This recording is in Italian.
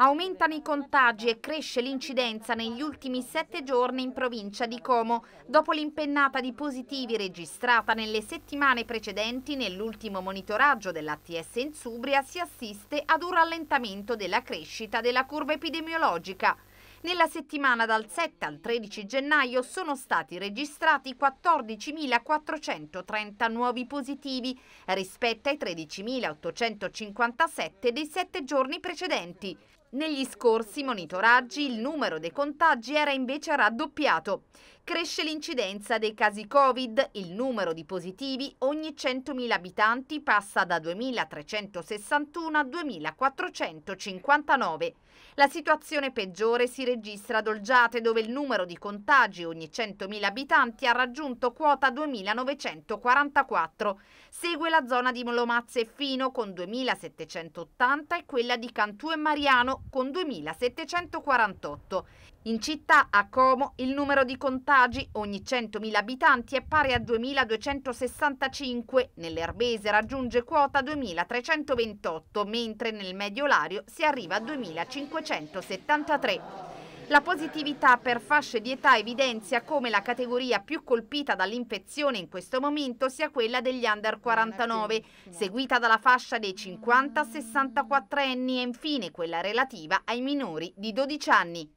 Aumentano i contagi e cresce l'incidenza negli ultimi sette giorni in provincia di Como, dopo l'impennata di positivi registrata nelle settimane precedenti nell'ultimo monitoraggio dell'ATS in Subria si assiste ad un rallentamento della crescita della curva epidemiologica. Nella settimana dal 7 al 13 gennaio sono stati registrati 14.430 nuovi positivi rispetto ai 13.857 dei sette giorni precedenti. Negli scorsi monitoraggi il numero dei contagi era invece raddoppiato. Cresce l'incidenza dei casi Covid, il numero di positivi ogni 100.000 abitanti passa da 2.361 a 2.459. La situazione peggiore si registra a Dolgiate dove il numero di contagi ogni 100.000 abitanti ha raggiunto quota 2.944. Segue la zona di Molomazze e Fino con 2.780 e quella di Cantù e Mariano con 2.748. In città, a Como, il numero di contagi ogni 100.000 abitanti è pari a 2.265, nell'Erbese raggiunge quota 2.328, mentre nel Mediolario si arriva a 2.573. La positività per fasce di età evidenzia come la categoria più colpita dall'infezione in questo momento sia quella degli under 49, seguita dalla fascia dei 50-64 anni e infine quella relativa ai minori di 12 anni.